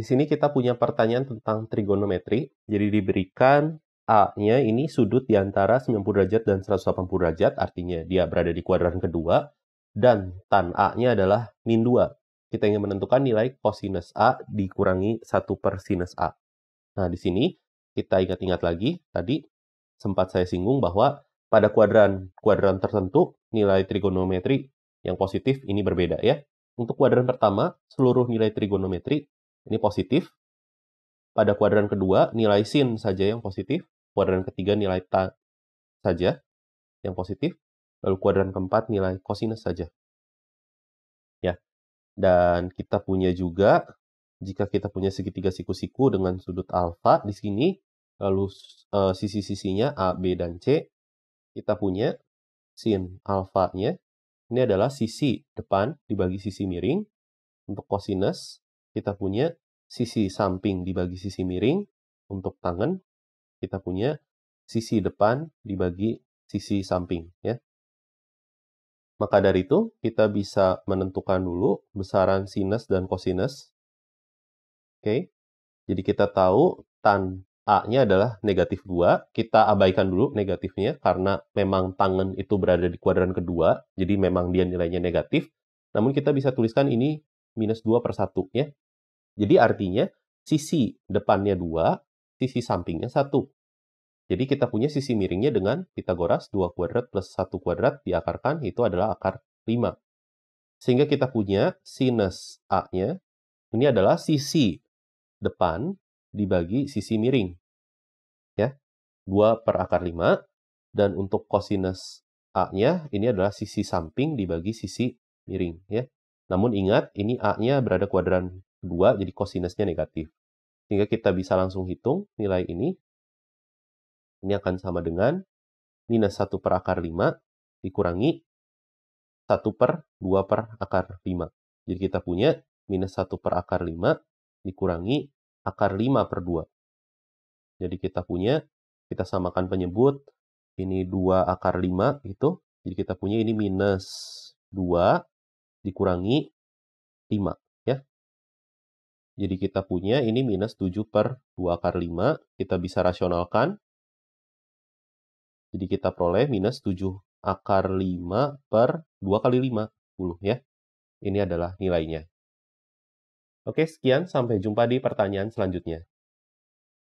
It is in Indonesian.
Di sini kita punya pertanyaan tentang trigonometri. Jadi diberikan A-nya ini sudut di antara 90 derajat dan 180 derajat, artinya dia berada di kuadran kedua, dan tan A-nya adalah min 2. Kita ingin menentukan nilai cosinus A dikurangi 1 per sinus A. Nah, di sini kita ingat-ingat lagi, tadi sempat saya singgung bahwa pada kuadran kuadran tertentu, nilai trigonometri yang positif ini berbeda ya. Untuk kuadran pertama, seluruh nilai trigonometri ini positif. Pada kuadran kedua, nilai sin saja yang positif. Kuadran ketiga, nilai ta saja yang positif. Lalu kuadran keempat, nilai kosinus saja. Ya, dan kita punya juga, jika kita punya segitiga siku-siku dengan sudut alfa di sini, lalu e, sisi-sisinya A, B, dan C, kita punya sin alfanya. Ini adalah sisi depan dibagi sisi miring. Untuk kosinus, kita punya sisi samping dibagi sisi miring untuk tangan, kita punya sisi depan dibagi sisi samping ya. Maka dari itu kita bisa menentukan dulu besaran sinus dan kosinus. Oke. Jadi kita tahu tan A-nya adalah negatif 2. Kita abaikan dulu negatifnya karena memang tangan itu berada di kuadran kedua. Jadi memang dia nilainya negatif. Namun kita bisa tuliskan ini minus 2 per 1 ya. Jadi artinya sisi depannya 2, sisi sampingnya 1. Jadi kita punya sisi miringnya dengan Pitagoras 2 kuadrat plus 1 kuadrat diakarkan itu adalah akar 5. Sehingga kita punya sinus A-nya ini adalah sisi depan dibagi sisi miring. Ya. 2 per akar 5 dan untuk cosinus A-nya ini adalah sisi samping dibagi sisi miring ya. Namun ingat, ini A-nya berada kuadran 2, jadi kosinusnya negatif. Sehingga kita bisa langsung hitung nilai ini. Ini akan sama dengan minus 1 per akar 5 dikurangi 1 per 2 per akar 5. Jadi kita punya minus 1 per akar 5 dikurangi akar 5 per 2. Jadi kita punya, kita samakan penyebut, ini 2 akar 5 itu. Jadi kita punya ini minus 2 dikurangi 5 ya. Jadi kita punya ini minus 7 per 2 akar 5, kita bisa rasionalkan. Jadi kita peroleh minus 7 akar 5 per 2 kali 5, 10 ya. Ini adalah nilainya. Oke, sekian. Sampai jumpa di pertanyaan selanjutnya.